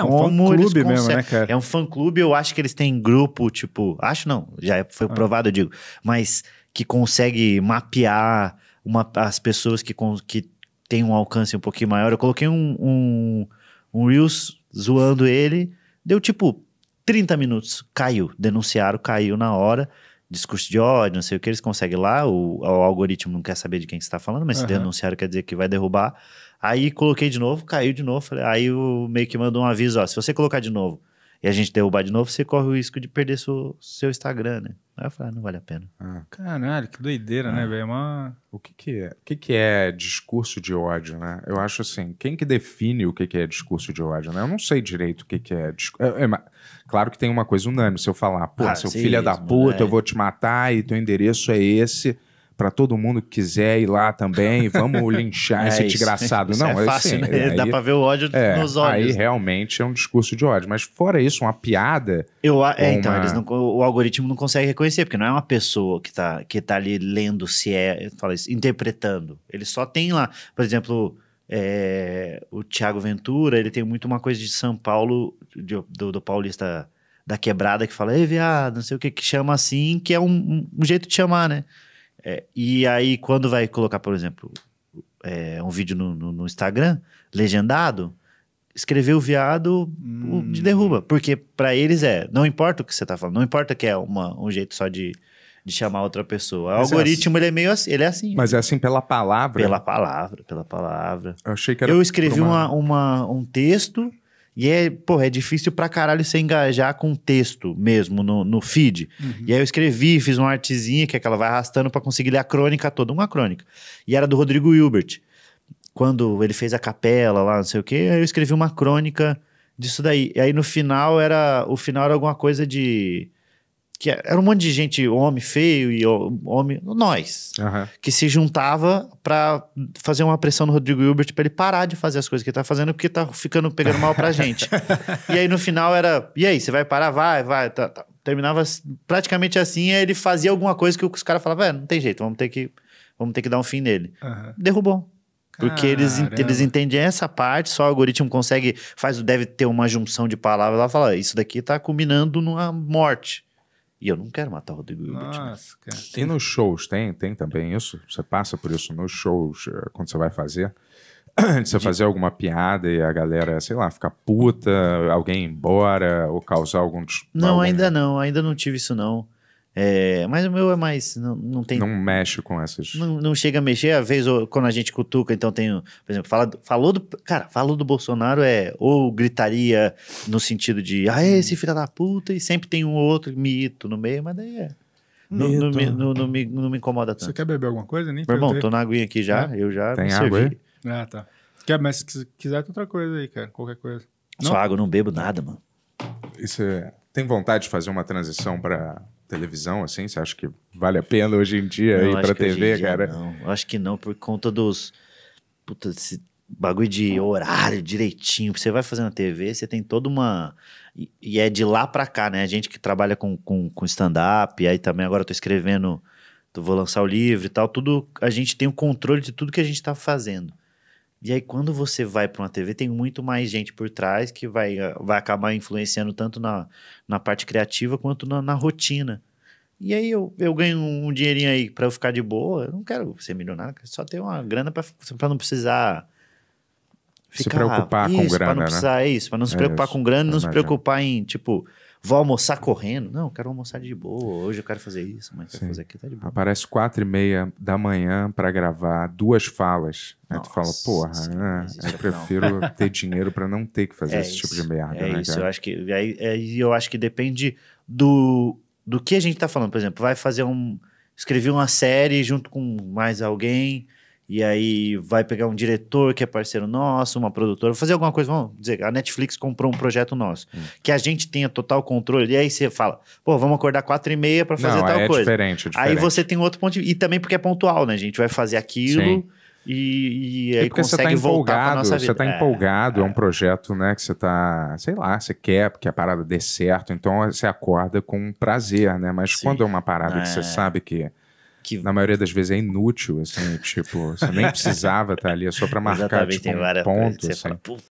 É um fã-clube mesmo, né, cara? É um fã-clube, eu acho que eles têm grupo, tipo... Acho não, já é, foi ah. provado, eu digo. Mas que consegue mapear uma, as pessoas que, que têm um alcance um pouquinho maior. Eu coloquei um, um, um Reels zoando ele, deu tipo 30 minutos, caiu. Denunciaram, caiu na hora discurso de ódio, não sei o que, eles conseguem lá, o, o algoritmo não quer saber de quem está falando, mas uhum. se denunciaram quer dizer que vai derrubar. Aí coloquei de novo, caiu de novo, aí o meio que mandou um aviso, ó, se você colocar de novo, e a gente derrubar de novo, você corre o risco de perder seu, seu Instagram, né? Aí eu falei, ah, não vale a pena. Ah. Caralho, que doideira, né, ah. né, velho? Uma... É o que que é? O que que é discurso de ódio, né? Eu acho assim, quem que define o que que é discurso de ódio, né? Eu não sei direito o que que é. é, é claro que tem uma coisa unânime, se eu falar, pô, ah, seu filho é da puta, eu é. vou te matar e teu endereço é esse para todo mundo que quiser ir lá também, vamos linchar é esse desgraçado. não, é, assim, fácil, assim, né? É, aí, dá para ver o ódio é, nos olhos. Aí né? realmente é um discurso de ódio, mas fora isso, uma piada. Eu, é, então, uma... então, não, o algoritmo não consegue reconhecer, porque não é uma pessoa que tá, que tá ali lendo se é, fala isso, interpretando. Ele só tem lá, por exemplo, é, o Tiago Ventura, ele tem muito uma coisa de São Paulo, de, do, do paulista da quebrada que fala, ei, viado, não sei o que, que chama assim, que é um, um jeito de chamar, né? É, e aí, quando vai colocar, por exemplo, é, um vídeo no, no, no, Instagram, legendado, escrever o viado hum. de derruba. Porque para eles é, não importa o que você tá falando, não importa que é uma, um jeito só de, de chamar outra pessoa. O Mas é algoritmo, é assim. ele é meio assim, ele é assim. Mas é assim pela palavra? Pela palavra, pela palavra. Eu achei que era... Eu escrevi uma... Uma, um texto e é, pô, é difícil pra caralho você engajar com texto mesmo no, no feed. Uhum. E aí eu escrevi, fiz uma artezinha que é ela vai arrastando para conseguir ler a crônica toda, uma crônica. E era do Rodrigo Hilbert. Quando ele fez a capela lá, não sei o quê, aí eu escrevi uma crônica disso daí. E aí no final era. O final era alguma coisa de que é, era um monte de gente, homem feio e homem, nós, uhum. que se juntava para fazer uma pressão no Rodrigo Hilbert para ele parar de fazer as coisas que ele tá fazendo, porque tá ficando pegando mal pra gente. e aí no final era, e aí, você vai parar? Vai, vai, tá, tá. Terminava praticamente assim, aí ele fazia alguma coisa que os caras falavam, é, não tem jeito, vamos ter que, vamos ter que dar um fim nele. Uhum. Derrubou. Porque eles, eles entendem essa parte, só o algoritmo consegue, faz, deve ter uma junção de palavras lá, fala, isso daqui tá culminando numa morte. E eu não quero matar o Rodrigo Hilbert. Né? Nossa, cara. E nos shows, tem, tem também isso? Você passa por isso nos shows, eh, quando você vai fazer? De você fazer alguma piada e a galera, sei lá, ficar puta, alguém ir embora ou causar algum... Não, algum... ainda não. Ainda não tive isso, não. É, mas o meu é mais. Não, não tem. Não mexe com essas. Não, não chega a mexer. Às vezes, quando a gente cutuca, então tem. Por exemplo, fala, falou do. Cara, falou do Bolsonaro é. Ou gritaria no sentido de. Ah, hum. esse filho da puta. E sempre tem um outro mito no meio, mas daí é. Não, não, me, não, não, me, não me incomoda tanto. Você quer beber alguma coisa? Nem Meu irmão, tô na aguinha aqui já. É? Eu já Tem água servi. aí? Ah, tá. Quer, mas se quiser, tem outra coisa aí, cara. Qualquer coisa. Só água, não bebo nada, mano. Isso é tem vontade de fazer uma transição para televisão, assim? Você acha que vale a pena hoje em dia não, ir para TV, cara? Não, acho que não, por conta dos. Puta, esse bagulho de horário direitinho. Você vai fazendo a TV, você tem toda uma. E, é de lá para cá, né? A gente que trabalha com, com, com stand-up, aí também agora eu tô escrevendo, tô, vou lançar o livro e tal, tudo. A gente tem o controle de tudo que a gente tá fazendo. E aí, quando você vai para uma TV, tem muito mais gente por trás que vai, eh, vai acabar influenciando tanto na, na parte criativa quanto na, na rotina. E aí eu, eu ganho um dinheirinho aí para eu ficar de boa. Eu não quero ser milionário, só ter uma grana para não precisar ficar, se preocupar isso, com grana, para não né? precisar né? isso, para não se é preocupar isso, com grana, não imagino. se preocupar em tipo vou almoçar correndo. Não, eu quero almoçar de boa. Hoje eu quero fazer isso, mas quero fazer aquilo, tá de boa. Aparece quatro e meia da manhã para gravar duas falas. Aí né? Nossa, tu fala, porra, sim, né? eu prefiro não. ter dinheiro para não ter que fazer é esse isso, tipo de merda. É né, isso, cara? eu acho que. Aí, aí é, eu acho que depende do, do que a gente tá falando. Por exemplo, vai fazer um. Escrevi uma série junto com mais alguém e aí vai pegar um diretor que é parceiro nosso, uma produtora, fazer alguma coisa, vamos dizer, a Netflix comprou um projeto nosso, hum. que a gente tenha total controle, e aí você fala, pô, vamos acordar quatro e meia para fazer Não, tal é coisa. Diferente, é diferente. Aí você tem outro ponto de... e também porque é pontual, né? A gente vai fazer aquilo. Sim. E, e, é aí porque consegue você tá empolgado, Você está é, empolgado, é. é. um projeto né, que você está, sei lá, você quer que a parada dê certo, então você acorda com prazer, né? Mas Sim. quando é uma parada é. que você sabe que que... Na maioria das vezes é inútil, assim, tipo, você nem precisava estar ali, é só pra marcar, Exatamente, tipo, um ponto, assim.